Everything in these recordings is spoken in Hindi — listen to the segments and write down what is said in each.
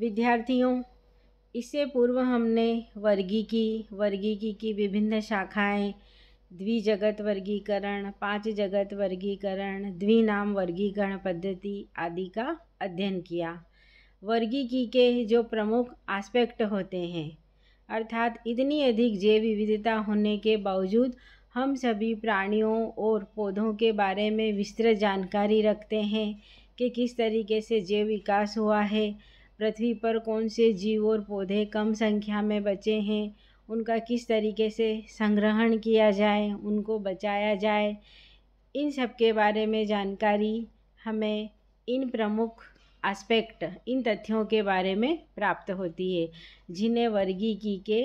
विद्यार्थियों इससे पूर्व हमने वर्गी की वर्गी की की विभिन्न शाखाएं द्विजगत वर्गीकरण पांच जगत वर्गीकरण द्विनाम वर्गीकरण पद्धति आदि का अध्ययन किया वर्गी की के जो प्रमुख एस्पेक्ट होते हैं अर्थात इतनी अधिक जैव विविधता होने के बावजूद हम सभी प्राणियों और पौधों के बारे में विस्तृत जानकारी रखते हैं कि किस तरीके से जैव विकास हुआ है पृथ्वी पर कौन से जीव और पौधे कम संख्या में बचे हैं उनका किस तरीके से संग्रहण किया जाए उनको बचाया जाए इन सब के बारे में जानकारी हमें इन प्रमुख एस्पेक्ट इन तथ्यों के बारे में प्राप्त होती है जिन्हें वर्गी की के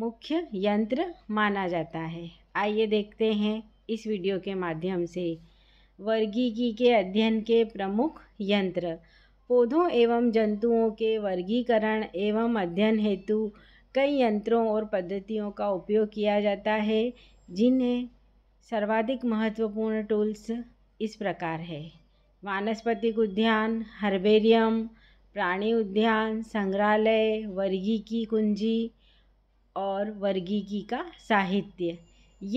मुख्य यंत्र माना जाता है आइए देखते हैं इस वीडियो के माध्यम से वर्गीकी के अध्ययन के प्रमुख यंत्र पौधों एवं जंतुओं के वर्गीकरण एवं अध्ययन हेतु कई यंत्रों और पद्धतियों का उपयोग किया जाता है जिन्हें सर्वाधिक महत्वपूर्ण टूल्स इस प्रकार है वानस्पतिक उद्यान हर्बेरियम प्राणी उद्यान संग्रहालय वर्गीकी कुंजी और वर्गीकी का साहित्य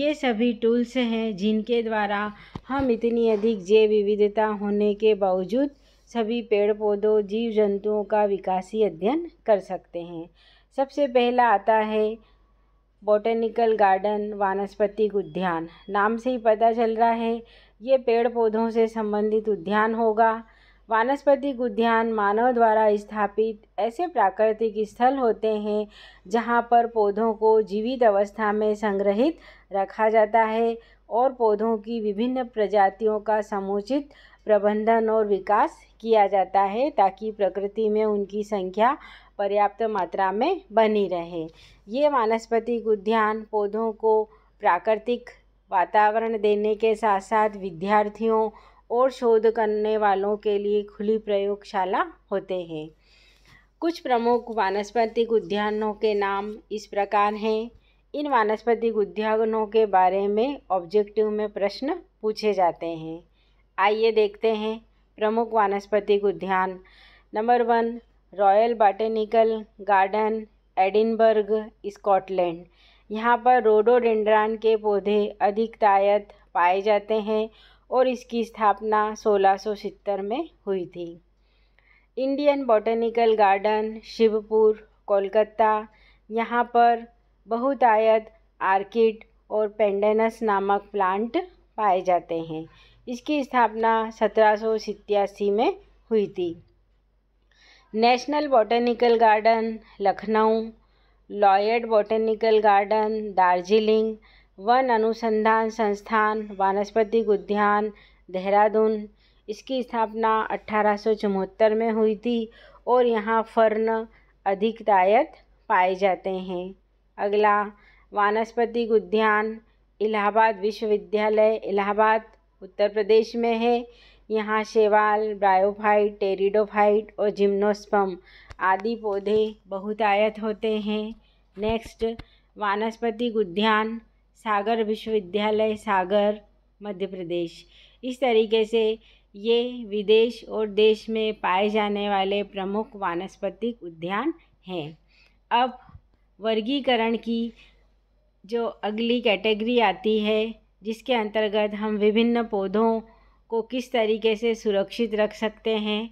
ये सभी टूल्स हैं जिनके द्वारा हम इतनी अधिक जैव विविधता होने के बावजूद सभी पेड़ पौधों जीव जंतुओं का विकासी अध्ययन कर सकते हैं सबसे पहला आता है बॉटेनिकल गार्डन वानस्पतिक उद्यान नाम से ही पता चल रहा है ये पेड़ पौधों से संबंधित उद्यान होगा वानस्पतिक उद्यान मानव द्वारा स्थापित ऐसे प्राकृतिक स्थल होते हैं जहाँ पर पौधों को जीवित अवस्था में संग्रहित रखा जाता है और पौधों की विभिन्न प्रजातियों का समुचित प्रबंधन और विकास किया जाता है ताकि प्रकृति में उनकी संख्या पर्याप्त मात्रा में बनी रहे ये वानस्पतिक उद्यान पौधों को प्राकृतिक वातावरण देने के साथ साथ विद्यार्थियों और शोध करने वालों के लिए खुली प्रयोगशाला होते हैं कुछ प्रमुख वानस्पतिक उद्यानों के नाम इस प्रकार हैं इन वानस्पतिक उद्यानों के बारे में ऑब्जेक्टिव में प्रश्न पूछे जाते हैं आइए देखते हैं प्रमुख वानस्पतिक उद्यान number one royal botanical garden Edinburgh Scotland यहाँ पर रोडोडेंड्रान के पौधे अधिकतायत पाए जाते हैं और इसकी स्थापना सोलह में हुई थी Indian botanical garden Shibpur Kolkata यहाँ पर बहुतायत आर्किड और पेंडेनस नामक प्लांट पाए जाते हैं इसकी स्थापना सत्रह में हुई थी national botanical garden Lucknow Lloyd botanical garden Darjeeling वन अनुसंधान संस्थान वानस्पतिक उद्यान देहरादून इसकी स्थापना अट्ठारह में हुई थी और यहाँ फर्न अधिकतायत पाए जाते हैं अगला वानस्पतिक उद्यान इलाहाबाद विश्वविद्यालय इलाहाबाद उत्तर प्रदेश में है यहाँ शेवाल ब्रायोफाइट टेरिडोफाइट और जिम्नोस्पम आदि पौधे बहुत आयत होते हैं नेक्स्ट वानस्पति उद्यान सागर विश्वविद्यालय सागर मध्य प्रदेश इस तरीके से ये विदेश और देश में पाए जाने वाले प्रमुख वानस्पतिक उद्यान हैं अब वर्गीकरण की जो अगली कैटेगरी आती है जिसके अंतर्गत हम विभिन्न पौधों को किस तरीके से सुरक्षित रख सकते हैं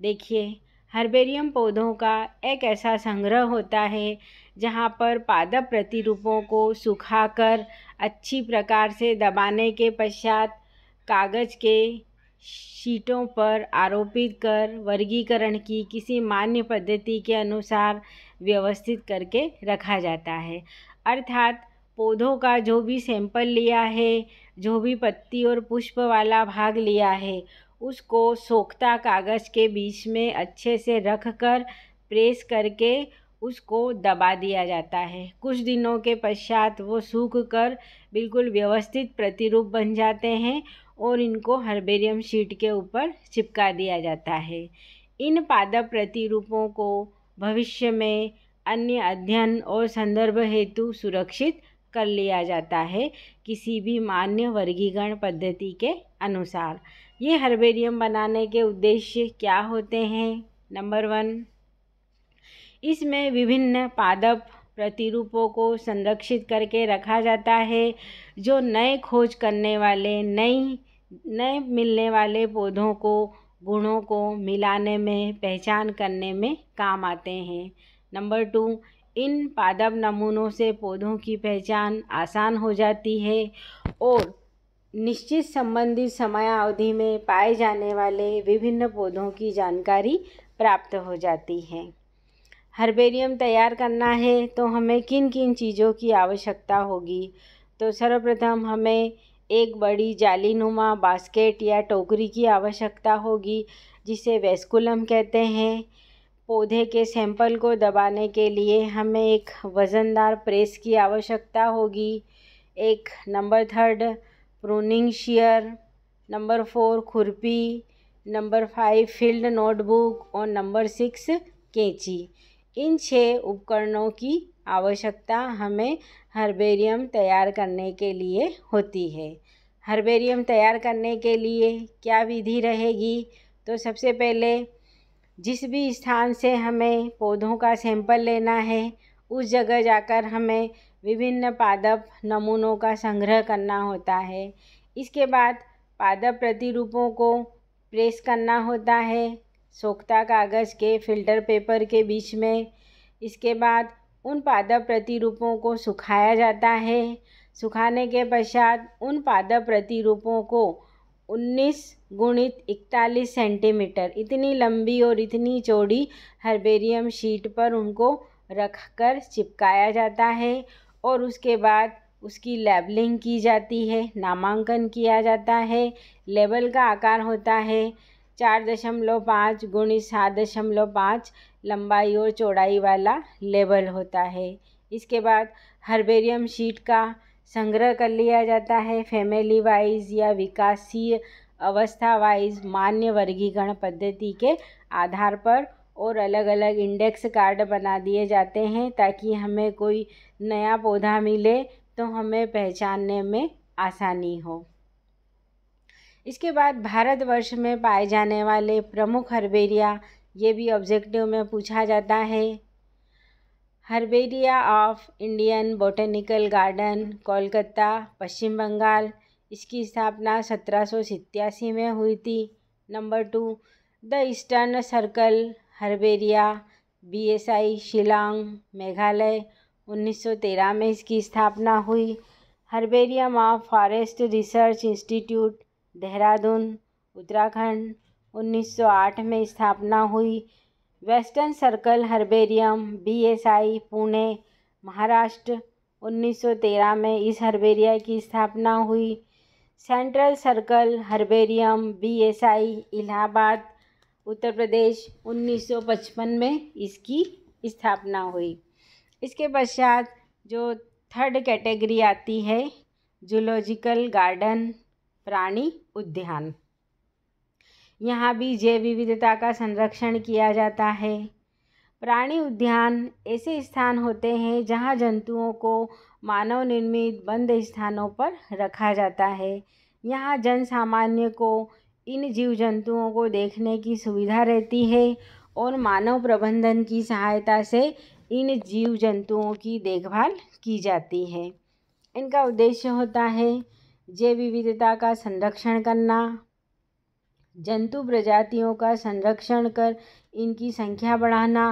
देखिए हर्बेरियम पौधों का एक ऐसा संग्रह होता है जहाँ पर पादप प्रतिरूपों को सुखाकर अच्छी प्रकार से दबाने के पश्चात कागज़ के शीटों पर आरोपित कर वर्गीकरण की किसी मान्य पद्धति के अनुसार व्यवस्थित करके रखा जाता है अर्थात पौधों का जो भी सैंपल लिया है जो भी पत्ती और पुष्प वाला भाग लिया है उसको सोखता कागज़ के बीच में अच्छे से रख कर प्रेस करके उसको दबा दिया जाता है कुछ दिनों के पश्चात वो सूख कर बिल्कुल व्यवस्थित प्रतिरूप बन जाते हैं और इनको हर्बेरियम शीट के ऊपर चिपका दिया जाता है इन पादप प्रतिरूपों को भविष्य में अन्य अध्ययन और संदर्भ हेतु सुरक्षित कर लिया जाता है किसी भी मान्य वर्गीकरण पद्धति के अनुसार ये हर्बेरियम बनाने के उद्देश्य क्या होते हैं नंबर वन इसमें विभिन्न पादप प्रतिरूपों को संरक्षित करके रखा जाता है जो नए खोज करने वाले नई नए मिलने वाले पौधों को गुणों को मिलाने में पहचान करने में काम आते हैं नंबर टू इन पादप नमूनों से पौधों की पहचान आसान हो जाती है और निश्चित संबंधित समयावधि में पाए जाने वाले विभिन्न पौधों की जानकारी प्राप्त हो जाती है हर्बेरियम तैयार करना है तो हमें किन किन चीज़ों की आवश्यकता होगी तो सर्वप्रथम हमें एक बड़ी जालीनुमा बास्केट या टोकरी की आवश्यकता होगी जिसे वेस्कुलम कहते हैं पौधे के सैंपल को दबाने के लिए हमें एक वज़नदार प्रेस की आवश्यकता होगी एक number third pruning shear number four खुरपी नंबर फाइव फील्ड नोटबुक और नंबर सिक्स कैंची इन छः उपकरणों की आवश्यकता हमें हर्बेरियम तैयार करने के लिए होती है हर्बेरियम तैयार करने के लिए क्या विधि रहेगी तो सबसे पहले जिस भी स्थान से हमें पौधों का सैंपल लेना है उस जगह जाकर हमें विभिन्न पादप नमूनों का संग्रह करना होता है इसके बाद पादप प्रतिरूपों को प्रेस करना होता है सोखता कागज़ के फिल्टर पेपर के बीच में इसके बाद उन पादप प्रतिरूपों को सुखाया जाता है सुखाने के पश्चात उन पादप प्रतिरूपों को 19 गुणित इकतालीस सेंटीमीटर इतनी लंबी और इतनी चौड़ी हर्बेरियम शीट पर उनको रखकर चिपकाया जाता है और उसके बाद उसकी लेबलिंग की जाती है नामांकन किया जाता है लेबल का आकार होता है चार दशमलव पाँच गुणी सात दशमलव पाँच लंबाई और चौड़ाई वाला लेबल होता है इसके बाद हर्बेरियम शीट का संग्रह कर लिया जाता है फैमिली वाइज या विकासीय अवस्था वाइज मान्य वर्गीकरण पद्धति के आधार पर और अलग अलग इंडेक्स कार्ड बना दिए जाते हैं ताकि हमें कोई नया पौधा मिले तो हमें पहचानने में आसानी हो इसके बाद भारतवर्ष में पाए जाने वाले प्रमुख हर्बेरिया ये भी ऑब्जेक्टिव में पूछा जाता है herbaria of Indian botanical garden Kolkata Paschim Bangal इसकी स्थापना सत्रह में हुई थी number two the eastern circle herbaria BSI Shillong Meghalaya 1913 में इसकी स्थापना हुई herbarium of forest research institute Dehradun Uttarakhand 1908 में स्थापना हुई western circle herbarium BSI Pune Maharashtra 1913 में इस हर्बेरिया की स्थापना हुई central circle herbarium BSI Allahabad Uttar Pradesh 1955 में इसकी स्थापना हुई इसके पश्चात जो थर्ड कैटेगरी आती है जूलॉजिकल गार्डन प्राणी उद्यान यहाँ भी जैव विविधता का संरक्षण किया जाता है प्राणी उद्यान ऐसे स्थान होते हैं जहाँ जंतुओं को मानव निर्मित बंद स्थानों पर रखा जाता है यहाँ जन सामान्य को इन जीव जंतुओं को देखने की सुविधा रहती है और मानव प्रबंधन की सहायता से इन जीव जंतुओं की देखभाल की जाती है इनका उद्देश्य होता है जैव विविधता का संरक्षण करना जंतु प्रजातियों का संरक्षण कर इनकी संख्या बढ़ाना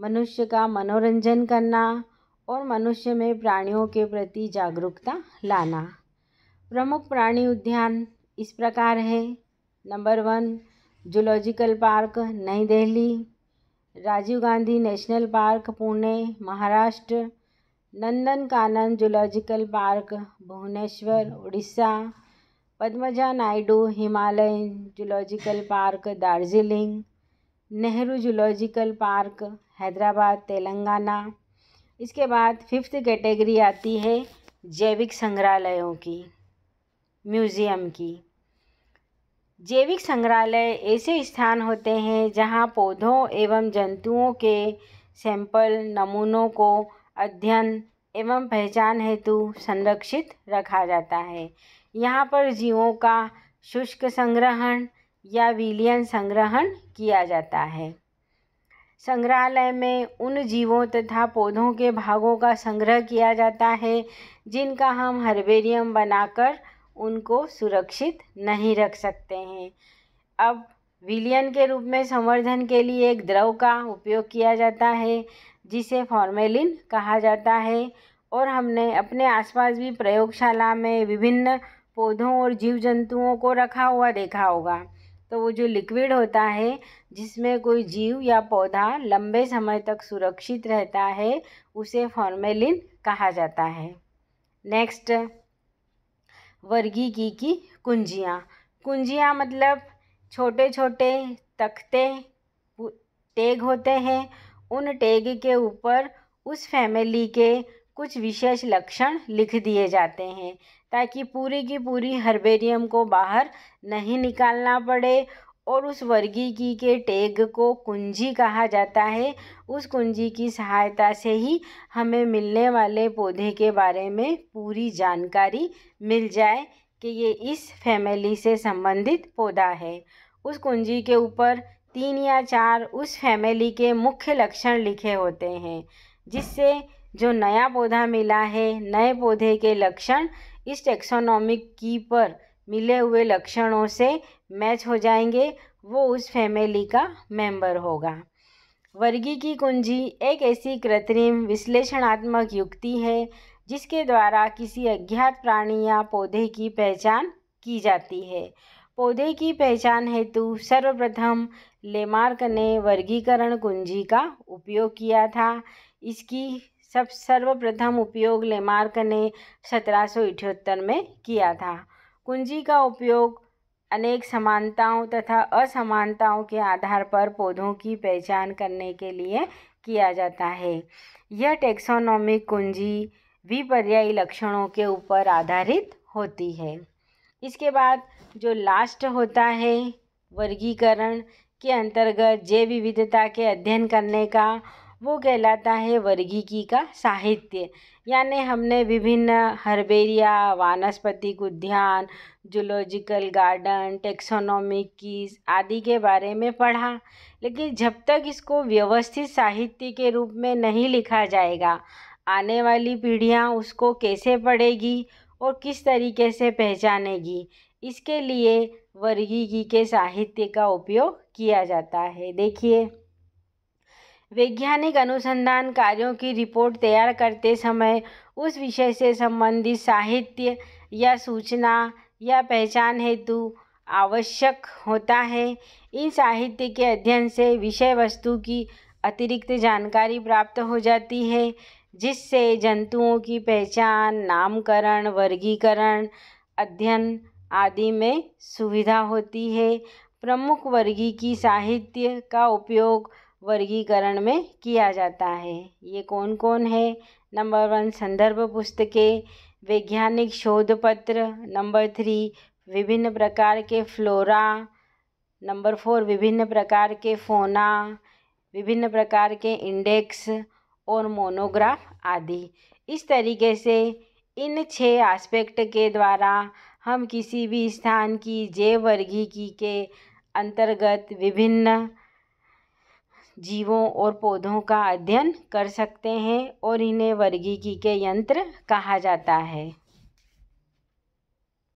मनुष्य का मनोरंजन करना और मनुष्य में प्राणियों के प्रति जागरूकता लाना प्रमुख प्राणी उद्यान इस प्रकार है number one zoological park Nai Delhi Rajiv Gandhi national park Pune Maharashtra Nandankanan zoological park Bhubaneswar Orissa Padmaja Naidu Himalayan zoological park Darjeeling Nehru zoological park Hyderabad Telangana इसके बाद फिफ्थ कैटेगरी आती है जैविक संग्रहालयों की म्यूज़ियम की जैविक संग्रहालय ऐसे स्थान होते हैं जहाँ पौधों एवं जंतुओं के सैंपल नमूनों को अध्ययन एवं पहचान हेतु संरक्षित रखा जाता है यहाँ पर जीवों का शुष्क संग्रहण या विलियन संग्रहण किया जाता है संग्रहालय में उन जीवों तथा पौधों के भागों का संग्रह किया जाता है जिनका हम हर्बेरियम बनाकर उनको सुरक्षित नहीं रख सकते हैं अब विलियन के रूप में संवर्धन के लिए एक द्रव का उपयोग किया जाता है जिसे फॉर्मेलिन कहा जाता है और हमने अपने आसपास भी प्रयोगशाला में विभिन्न पौधों और जीव जंतुओं को रखा हुआ देखा होगा तो वो जो लिक्विड होता है जिसमें कोई जीव या पौधा लंबे समय तक सुरक्षित रहता है उसे फॉर्मेलिन कहा जाता है नेक्स्ट वर्गी की की कुंजियाँ कुंजियाँ मतलब छोटे छोटे तख्ते टेग होते हैं उन टैग के ऊपर उस फैमिली के कुछ विशेष लक्षण लिख दिए जाते हैं ताकि पूरी की पूरी हर्बेरियम को बाहर नहीं निकालना पड़े और उस की के टैग को कुंजी कहा जाता है उस कुंजी की सहायता से ही हमें मिलने वाले पौधे के बारे में पूरी जानकारी मिल जाए कि ये इस फैमिली से संबंधित पौधा है उस कुंजी के ऊपर तीन या चार उस फैमिली के मुख्य लक्षण लिखे होते हैं जिससे जो नया पौधा मिला है नए पौधे के लक्षण इस टेक्सोनॉमिक की पर मिले हुए लक्षणों से मैच हो जाएंगे वो उस फैमिली का मेंबर होगा वर्गी की कुंजी एक ऐसी कृत्रिम विश्लेषणात्मक युक्ति है जिसके द्वारा किसी अज्ञात प्राणी या पौधे की पहचान की जाती है पौधे की पहचान हेतु सर्वप्रथम लेमार्क ने वर्गीकरण कुंजी का उपयोग किया था इसकी सब सर्वप्रथम उपयोग लेमार्क ने सत्रह में किया था कुंजी का उपयोग अनेक समानताओं तथा असमानताओं के आधार पर पौधों की पहचान करने के लिए किया जाता है यह टेक्सोनॉमिक कुंजी विपर्यायी लक्षणों के ऊपर आधारित होती है इसके बाद जो लास्ट होता है वर्गीकरण के अंतर्गत जैव विविधता के अध्ययन करने का वो कहलाता है वर्गीकी का साहित्य यानी हमने विभिन्न हर्बेरिया वानस्पतिक उद्यान जूलॉजिकल गार्डन टेक्सोनॉमिक कीज आदि के बारे में पढ़ा लेकिन जब तक इसको व्यवस्थित साहित्य के रूप में नहीं लिखा जाएगा आने वाली पीढ़ियाँ उसको कैसे पढ़ेगी और किस तरीके से पहचानेगी इसके लिए वर्गीगी के साहित्य का उपयोग किया जाता है देखिए वैज्ञानिक अनुसंधान कार्यों की रिपोर्ट तैयार करते समय उस विषय से संबंधित साहित्य या सूचना या पहचान हेतु आवश्यक होता है इन साहित्य के अध्ययन से विषय वस्तु की अतिरिक्त जानकारी प्राप्त हो जाती है जिससे जंतुओं की पहचान नामकरण वर्गीकरण अध्ययन आदि में सुविधा होती है प्रमुख वर्गी की साहित्य का उपयोग वर्गीकरण में किया जाता है ये कौन कौन है नंबर वन संदर्भ पुस्तकें वैज्ञानिक शोध पत्र नंबर थ्री विभिन्न प्रकार के फ्लोरा नंबर फोर विभिन्न प्रकार के फोना विभिन्न प्रकार के इंडेक्स और मोनोग्राफ आदि इस तरीके से इन छः एस्पेक्ट के द्वारा हम किसी भी स्थान की वर्गीकी के अंतर्गत विभिन्न जीवों और पौधों का अध्ययन कर सकते हैं और इन्हें वर्गीकी के यंत्र कहा जाता है